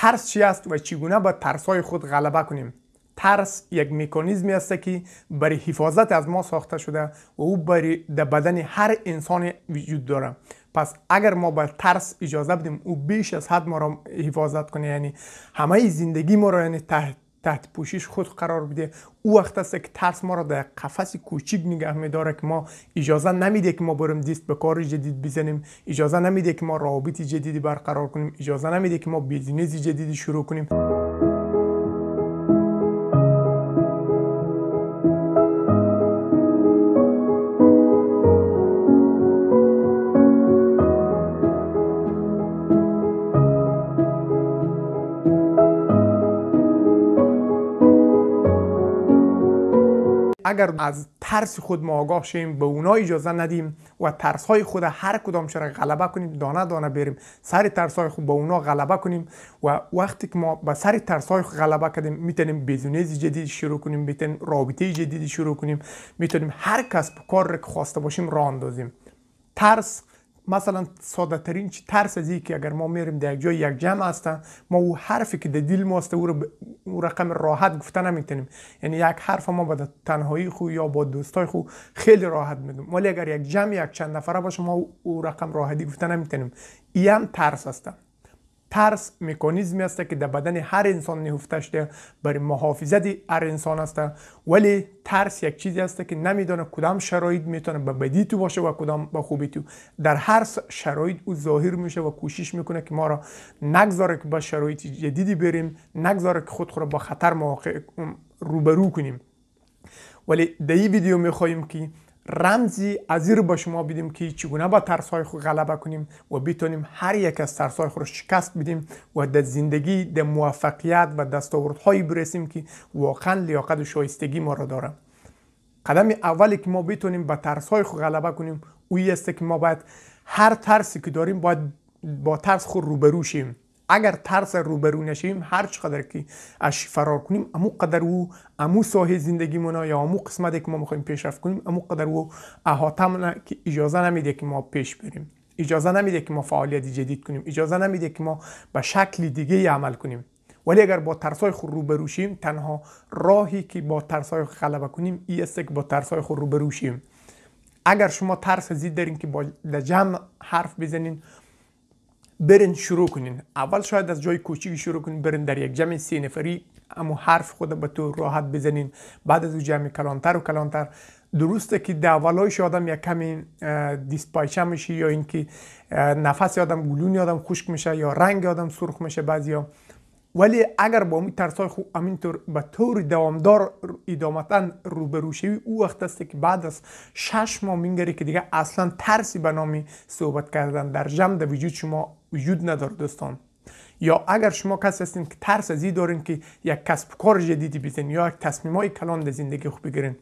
ترس چی است و چگونه باید ترس های خود غلبه کنیم ترس یک مکانیزمی است که برای حفاظت از ما ساخته شده و او برای در بدن هر انسان وجود داره پس اگر ما به ترس اجازه بدیم او بیش از حد ما را حفاظت کنه یعنی همه زندگی ما را یعنی تحت تحت پوشش خود قرار بده او وقت است که ترس ما را در قفس کوچیک نگه میداره که ما اجازه نمیده که ما بریم دیست به کار جدید بزنیم اجازه نمیده که ما رابطی جدیدی برقرار کنیم اجازه نمیده که ما بیزینس جدیدی شروع کنیم اگر از ترس خود ما آگاه شیم به اونا اجازه ندیم و ترس های خود هر کدام را غلبه کنیم دانه دانه بریم سر ترس های خود به اونا غلبه کنیم و وقتی که ما به سر ترس های خود غلبه کردیم میتونیم بیزونیز جدید شروع کنیم میتونیم رابطه جدید شروع کنیم میتونیم هر کس کار که خواسته باشیم راه اندازیم ترس مثلا ساده ترین چی ترس از که اگر ما میریم در یک جای یک جمع هستن ما او حرفی که در دل ما او, او رقم راحت گفته نمیتونیم یعنی یک حرف ما با تنهایی خو یا با دوستای خو خیلی راحت میدونیم ولی اگر یک جمع یک چند نفره باشه ما او رقم راحتی گفته نمیتونیم این هم ترس هستن ترس مکانیزمی است که در بدن هر انسان نهفته شده برای محافظت هر انسان است ولی ترس یک چیزی است که نمیدانه کدام شرایط میتونه به بدی تو باشه و کدام به خوبی تو در هر شرایط او ظاهر میشه و کوشش میکنه که ما را نگذاره که به شرایط جدیدی بریم نگذاره که خود را با خطر مواقع روبرو کنیم ولی در این ویدیو میخواهیم که رمزی از این رو به شما بیدیم که چگونه با ترسهای خود غلبه کنیم و بیتونیم هر یک از های خود رو شکست بدیم و در زندگی در موفقیت و هایی برسیم که واقعا لیاقت و شایستگی ما را داره قدم اولی که ما بتونیم با ترسهای خود غلبه کنیم اویی است که ما باید هر ترسی که داریم باید با ترس خود روبرو شیم اگر ترس روبرو نشیم هر چقدر که اش فرار کنیم امو قدر او امو ساحه زندگی مونا یا امو قسمت که ما میخوایم پیشرفت کنیم امو قدر او احاطه که اجازه نمیده که ما پیش بریم اجازه نمیده که ما فعالیت جدید کنیم اجازه نمیده که ما به شکل دیگه عمل کنیم ولی اگر با ترسای خود روبرو شیم تنها راهی که با های غلبه کنیم ای است با ترسای خود روبرو شیم اگر شما ترس زید دارین که با جمع حرف بزنین برین شروع کنین اول شاید از جای کوچیک شروع کنین برین در یک جمع سی نفری اما حرف خود به تو راحت بزنین بعد از او جمع کلانتر و کلانتر درسته که در اولایش آدم یک کمی دیسپایچه میشه یا اینکه نفس آدم گلون آدم خشک میشه یا رنگ آدم سرخ میشه بعضیا ولی اگر با امی ترسای خو امینطور به طور دوامدار ادامتا روبرو شوی او وقت است که بعد از شش ماه میگری که دیگه اصلا ترسی به نامی صحبت کردن در جمع در وجود شما وجود نداره دوستان یا اگر شما کس هستین که ترس از این دارین که یک کسب کار جدیدی بزنین یا یک تصمیم های کلان در زندگی خوب بگیرین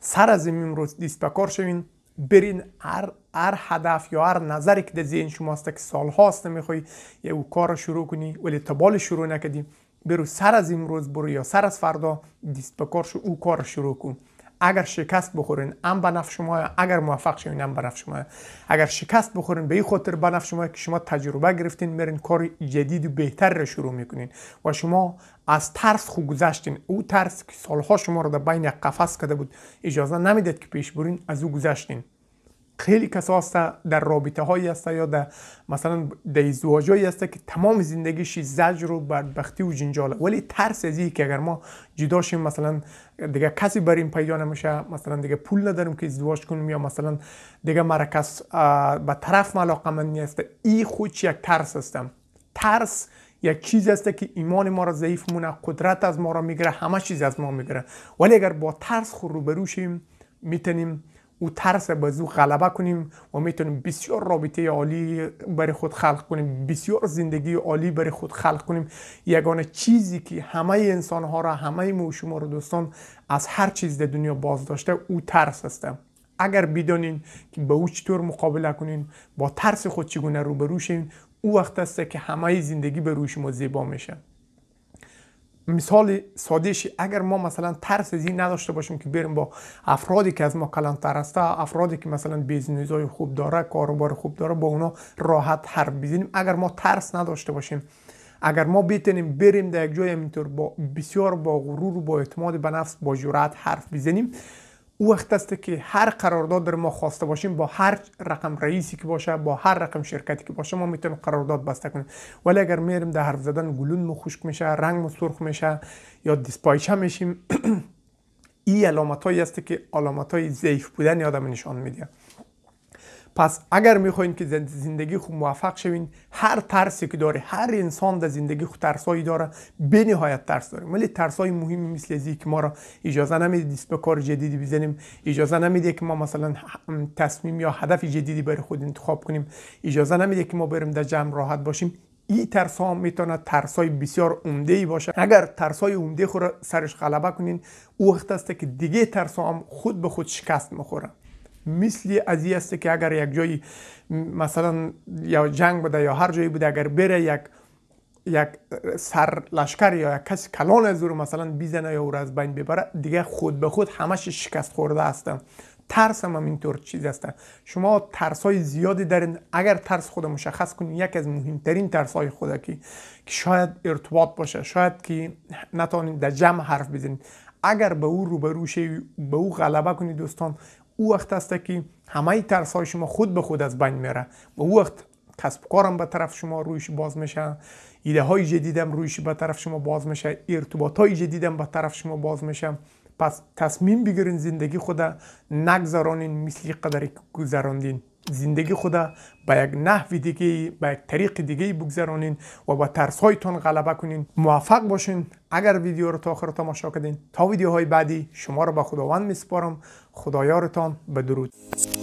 سر از این امروز دیست به کار شوین برین هر, هر هدف یا هر نظری که در ذهن شما هست که سال هاست نمیخوای یا او کار شروع کنی ولی تبال شروع نکدی برو سر از امروز برو یا سر از فردا دیست به شو او کار شروع کن اگر شکست بخورین ام به نفع شما اگر موفق شوین ام به نفع شما اگر شکست بخورین به این خاطر به نفع شما که شما تجربه گرفتین میرین کار جدید و بهتر را شروع میکنین و شما از ترس خو گذشتین او ترس که سالها شما را در بین قفس کرده بود اجازه نمیداد که پیش برین از او گذشتین خیلی کسا هست در رابطه هایی هست یا در مثلا در ازدواج هایی هست که تمام زندگیشی زجر و بدبختی و جنجاله ولی ترس از که اگر ما جدا شیم مثلا دیگه کسی بریم پیدا نمیشه مثلا دیگه پول نداریم که ازدواج کنیم یا مثلا دیگه مرا کس به طرف علاقه من نیست ای خود یک ترس هستم ترس یک چیز است که ایمان ما را ضعیف مونه قدرت از ما را میگیره همه چیز از ما میگیره ولی اگر با ترس خود روبرو شیم میتونیم او ترس بازو غلبه کنیم و میتونیم بسیار رابطه عالی برای خود خلق کنیم بسیار زندگی عالی برای خود خلق کنیم یگانه چیزی که همه انسان ها را همه ما شما را دوستان از هر چیز در دنیا باز داشته او ترس است اگر بدانین که به او چطور مقابله کنین با ترس خود چگونه روبرو شین او وقت است که همه زندگی به روی زیبا میشه مثال سادهش اگر ما مثلا ترس از این نداشته باشیم که بریم با افرادی که از ما کلانتر هسته افرادی که مثلا بیزنس خوب داره کاروبار خوب داره با اونا راحت حرف بزنیم اگر ما ترس نداشته باشیم اگر ما بتونیم بریم در یک جای اینطور با بسیار با غرور و با اعتماد به نفس با جرات حرف بزنیم او وقت است که هر قرارداد در ما خواسته باشیم با هر رقم رئیسی که باشه با هر رقم شرکتی که باشه ما میتونیم قرارداد بسته کنیم ولی اگر میریم در حرف زدن گلون مو خشک میشه رنگ مو سرخ میشه یا دیسپایچه میشیم این علامت هایی است که علامت های ضعیف بودن یادم نشان میده پس اگر میخواین که زندگی خو موفق شوین هر ترسی که داره هر انسان در زندگی خود ترسایی داره به نهایت ترس داره ولی ترسایی مهمی مثل زی که ما را اجازه نمیده دیست به کار جدیدی بزنیم اجازه نمیده که ما مثلا تصمیم یا هدف جدیدی برای خود انتخاب کنیم اجازه نمیده که ما بریم در جمع راحت باشیم این ترس ها میتونه ترس های بسیار عمده ای باشه اگر ترس های عمده خود سرش غلبه کنین او وقت است که دیگه ترس هم خود به خود شکست میخوره. مثل ازی است که اگر یک جایی مثلا یا جنگ بوده یا هر جایی بوده اگر بره یک یک سر لشکر یا یک کس کلان از رو مثلا بیزنه یا او از بین ببره دیگه خود به خود همش شکست خورده هستن ترس هم اینطور چیز است شما ترس های زیادی دارین اگر ترس خود مشخص کنین یکی از مهمترین ترس های خود که شاید ارتباط باشه شاید که نتانید در جمع حرف بزنید اگر به او روبرو به او غلبه کنی دوستان او وقت است که همه ترس های شما خود به خود از بین میره و او وقت کسب کارم به طرف شما رویش باز میشه ایده های جدیدم رویش به طرف شما باز میشه ارتباط های جدیدم به طرف شما باز میشه پس تصمیم بگیرین زندگی خود نگذرانین مثل قدری گذراندین زندگی خود با یک نحو دیگه با یک طریق دیگه بگذرانین و با ترس هایتون غلبه کنین موفق باشین اگر ویدیو رو تا آخر تماشا کردین تا ویدیوهای بعدی شما رو به خداوند میسپارم خدایارتان به درود